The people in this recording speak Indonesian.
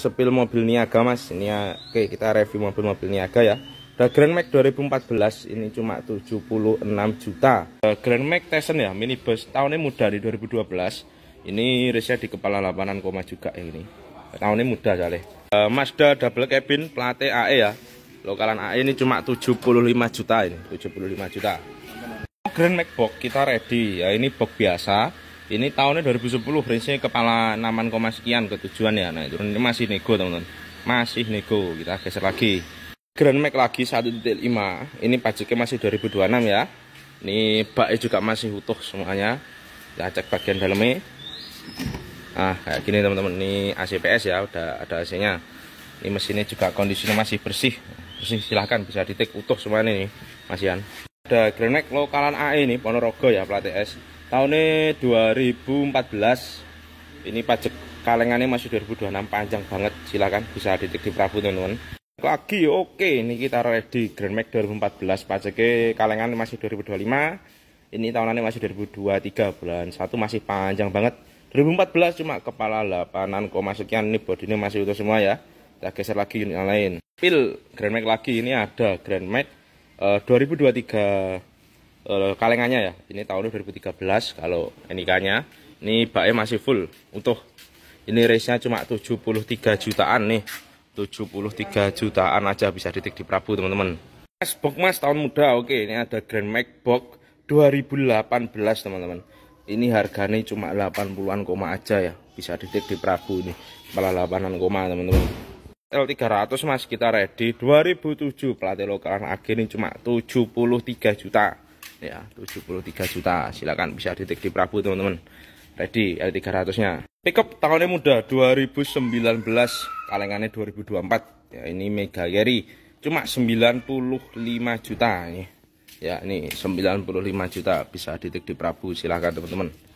sepil mobil niaga mas ini ya, oke kita review mobil-mobil niaga ya The Grand Max 2014 ini cuma 76 juta The Grand Max Tyson ya minibus tahunnya muda di 2012 ini resnya di kepala lapanan koma juga ya, ini tahunnya muda kali uh, eh, Mazda double cabin plate AE ya lokalan AE ini cuma 75 juta ini 75 juta Grand Max box kita ready ya ini box biasa ini tahunnya 2010 range kepala 6, sekian ke tujuan ya nah itu ini masih nego teman-teman masih nego kita geser lagi Grand Max lagi 1.5 ini pajaknya masih 2026 ya ini baknya juga masih utuh semuanya kita cek bagian dalamnya nah kayak gini teman-teman ini ACPS ya udah ada AC nya ini mesinnya juga kondisinya masih bersih bersih silahkan bisa ditik utuh semuanya ini masian ada Grand Max lokalan AE ini Ponorogo ya plat S tahun 2014 ini pajak kalengannya masih 2026 panjang banget silahkan bisa di Prabu teman-teman lagi ya, oke ini kita ready Grand Max 2014 pajaknya kalengan masih 2025 ini tahunannya masih 2023 bulan satu masih panjang banget 2014 cuma kepala 8an koma sekian ini bodinya masih utuh semua ya kita geser lagi unit yang lain pil Grand Max lagi ini ada Grand Max eh, uh, 2023 uh, kalengannya ya ini tahun 2013 kalau nikahnya ini baknya masih full utuh ini race nya cuma 73 jutaan nih 73 jutaan aja bisa ditik di Prabu teman-teman Mas Bok mas tahun muda oke ini ada Grand Max Bok 2018 teman-teman ini harganya cuma 80-an koma aja ya bisa ditik di Prabu ini malah 8-an koma teman-teman L300 mas kita ready 2007 pelatih lokalan agen ini cuma 73 juta ya 73 juta silahkan bisa detik di Prabu teman-teman ready L300 nya pickup tahunnya muda 2019 kalengannya 2024 ya ini mega carry cuma 95 juta ini ya ini 95 juta bisa detik di Prabu silahkan teman-teman